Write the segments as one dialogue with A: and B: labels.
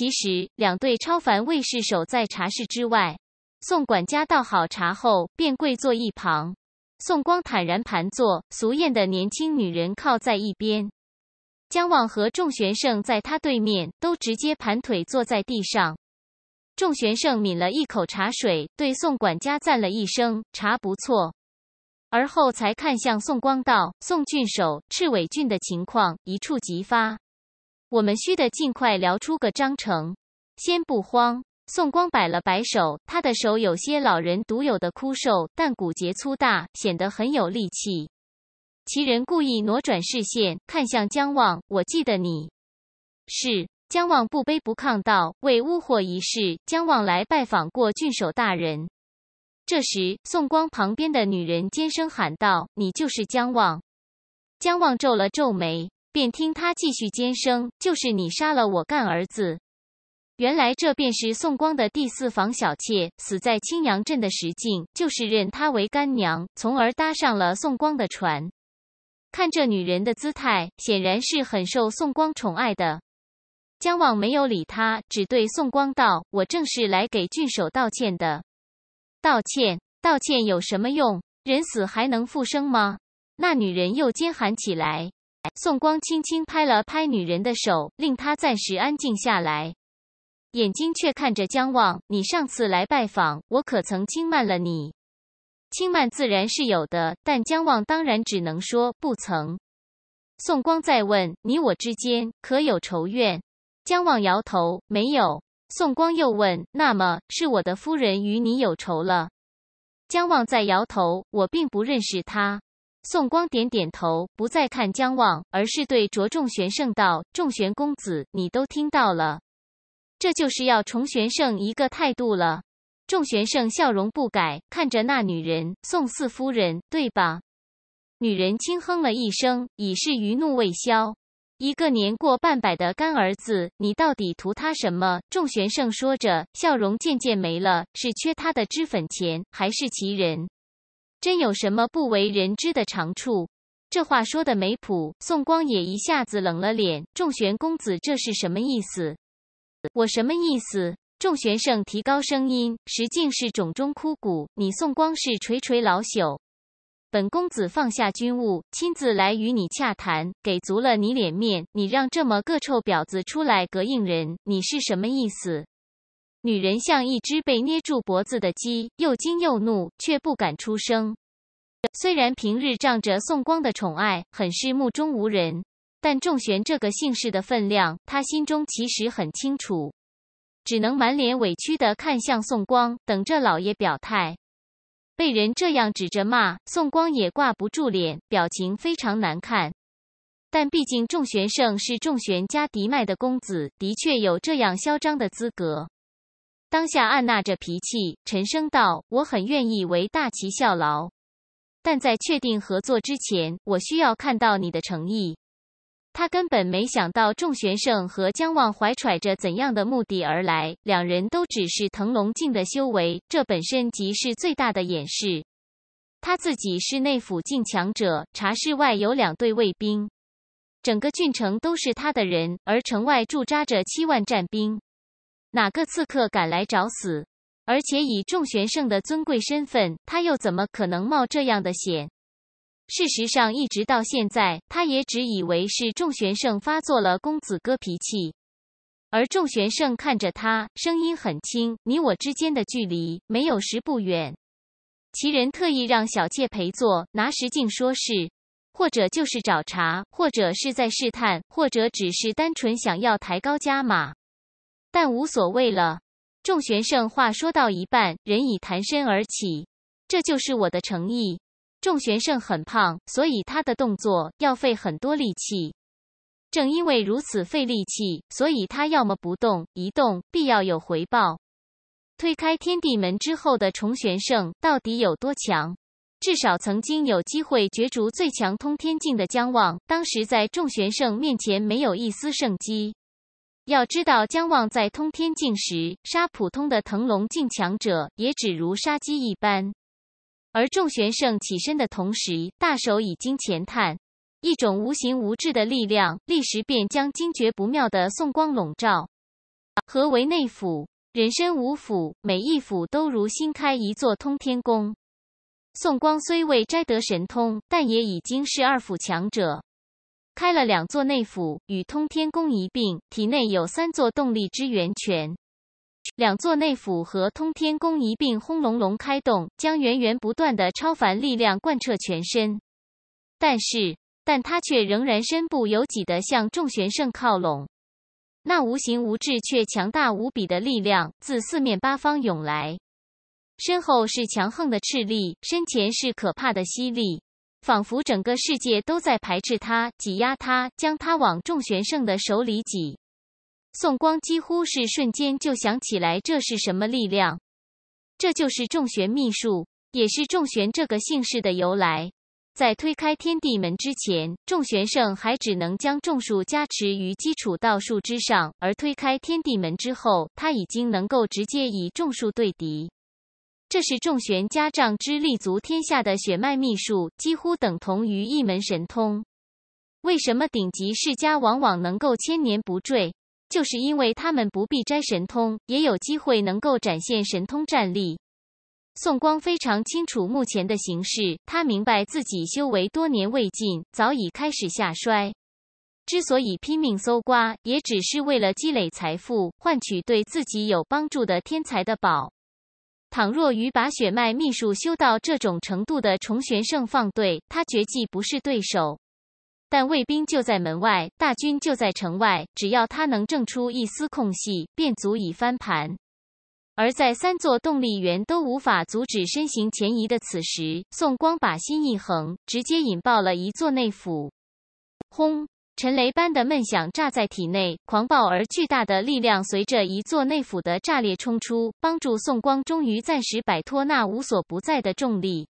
A: 其实，两队超凡卫士守在茶室之外。宋管家倒好茶后，便跪坐一旁。宋光坦然盘坐，俗艳的年轻女人靠在一边。江望和众玄圣在他对面，都直接盘腿坐在地上。众玄圣抿了一口茶水，对宋管家赞了一声：“茶不错。”而后才看向宋光道：“宋郡守，赤尾郡的情况一触即发。”我们需得尽快聊出个章程，先不慌。宋光摆了摆手，他的手有些老人独有的枯瘦，但骨节粗大，显得很有力气。其人故意挪转视线，看向姜望：“我记得你。”“是。”姜望不卑不亢道：“为巫火一事，姜望来拜访过郡守大人。”这时，宋光旁边的女人尖声喊道：“你就是姜望？”姜望皱了皱眉。便听他继续尖声：“就是你杀了我干儿子！”原来这便是宋光的第四房小妾，死在青阳镇的石静，就是认她为干娘，从而搭上了宋光的船。看这女人的姿态，显然是很受宋光宠爱的。江望没有理他，只对宋光道：“我正是来给郡守道歉的。”道歉？道歉有什么用？人死还能复生吗？那女人又尖喊起来。宋光轻轻拍了拍女人的手，令她暂时安静下来，眼睛却看着江望：“你上次来拜访，我可曾轻慢了你？”轻慢自然是有的，但江望当然只能说不曾。宋光再问：“你我之间可有仇怨？”江望摇头：“没有。”宋光又问：“那么是我的夫人与你有仇了？”江望再摇头：“我并不认识她。”宋光点点头，不再看江望，而是对着众玄圣道：“众玄公子，你都听到了，这就是要重玄圣一个态度了。”众玄圣笑容不改，看着那女人，宋四夫人，对吧？女人轻哼了一声，已是余怒未消。一个年过半百的干儿子，你到底图他什么？众玄圣说着，笑容渐渐没了，是缺他的脂粉钱，还是其人？真有什么不为人知的长处？这话说的没谱。宋光也一下子冷了脸：“仲玄公子，这是什么意思？我什么意思？”仲玄圣提高声音：“石敬是冢中枯骨，你宋光是垂垂老朽。本公子放下军务，亲自来与你洽谈，给足了你脸面。你让这么个臭婊子出来膈应人，你是什么意思？”女人像一只被捏住脖子的鸡，又惊又怒，却不敢出声。虽然平日仗着宋光的宠爱，很是目中无人，但仲玄这个姓氏的分量，他心中其实很清楚，只能满脸委屈的看向宋光，等着老爷表态。被人这样指着骂，宋光也挂不住脸，表情非常难看。但毕竟仲玄胜是仲玄家嫡脉的公子，的确有这样嚣张的资格。当下按捺着脾气，沉声道：“我很愿意为大齐效劳，但在确定合作之前，我需要看到你的诚意。”他根本没想到仲玄胜和姜望怀揣着怎样的目的而来，两人都只是腾龙境的修为，这本身即是最大的掩饰。他自己是内府境强者，茶室外有两队卫兵，整个郡城都是他的人，而城外驻扎着七万战兵。哪个刺客敢来找死？而且以众玄圣的尊贵身份，他又怎么可能冒这样的险？事实上，一直到现在，他也只以为是众玄圣发作了公子哥脾气。而众玄圣看着他，声音很轻：“你我之间的距离没有十步远。”其人特意让小妾陪坐，拿石镜说事，或者就是找茬，或者是在试探，或者只是单纯想要抬高加码。但无所谓了。众玄圣话说到一半，人已弹身而起。这就是我的诚意。众玄圣很胖，所以他的动作要费很多力气。正因为如此费力气，所以他要么不动，一动必要有回报。推开天地门之后的重玄圣到底有多强？至少曾经有机会角逐最强通天境的江望，当时在众玄圣面前没有一丝胜机。要知道，姜望在通天境时，杀普通的腾龙境强者也只如杀鸡一般。而众玄圣起身的同时，大手已经前探，一种无形无质的力量立时便将惊觉不妙的宋光笼罩。何为内府？人身五府，每一府都如新开一座通天宫。宋光虽未摘得神通，但也已经是二府强者。开了两座内府与通天宫一并，体内有三座动力之源泉。两座内府和通天宫一并轰隆隆开动，将源源不断的超凡力量贯彻全身。但是，但他却仍然身不由己的向众玄圣靠拢。那无形无质却强大无比的力量自四面八方涌来，身后是强横的斥力，身前是可怕的吸力。仿佛整个世界都在排斥他、挤压他，将他往众玄圣的手里挤。宋光几乎是瞬间就想起来，这是什么力量？这就是众玄秘术，也是众玄这个姓氏的由来。在推开天地门之前，众玄圣还只能将众术加持于基础道术之上；而推开天地门之后，他已经能够直接以众术对敌。这是众玄家仗之立足天下的血脉秘术，几乎等同于一门神通。为什么顶级世家往往能够千年不坠？就是因为他们不必摘神通，也有机会能够展现神通战力。宋光非常清楚目前的形势，他明白自己修为多年未尽，早已开始下衰。之所以拼命搜刮，也只是为了积累财富，换取对自己有帮助的天才的宝。倘若与把血脉秘术修到这种程度的重玄圣放对，他绝技不是对手。但卫兵就在门外，大军就在城外，只要他能挣出一丝空隙，便足以翻盘。而在三座动力源都无法阻止身形前移的此时，宋光把心一横，直接引爆了一座内府，轰！陈雷般的闷响炸在体内，狂暴而巨大的力量随着一座内府的炸裂冲出，帮助宋光终于暂时摆脱那无所不在的重力。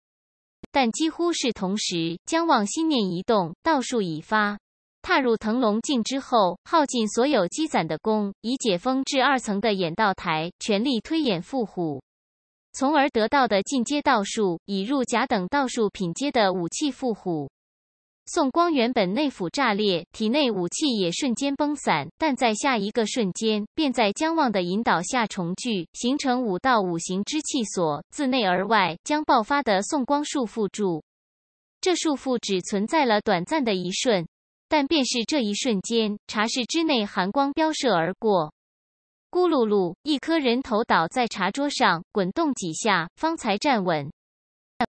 A: 但几乎是同时，江望心念一动，道术已发。踏入腾龙境之后，耗尽所有积攒的功，以解封至二层的演道台，全力推演复虎，从而得到的进阶道术，已入甲等道术品阶的武器复虎。宋光原本内腑炸裂，体内武器也瞬间崩散，但在下一个瞬间，便在江望的引导下重聚，形成五道五行之气，所自内而外将爆发的宋光束缚住。这束缚只存在了短暂的一瞬，但便是这一瞬间，茶室之内寒光飙射而过，咕噜噜，一颗人头倒在茶桌上，滚动几下，方才站稳，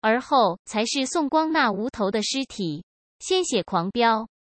A: 而后才是宋光那无头的尸体。鲜血狂飙。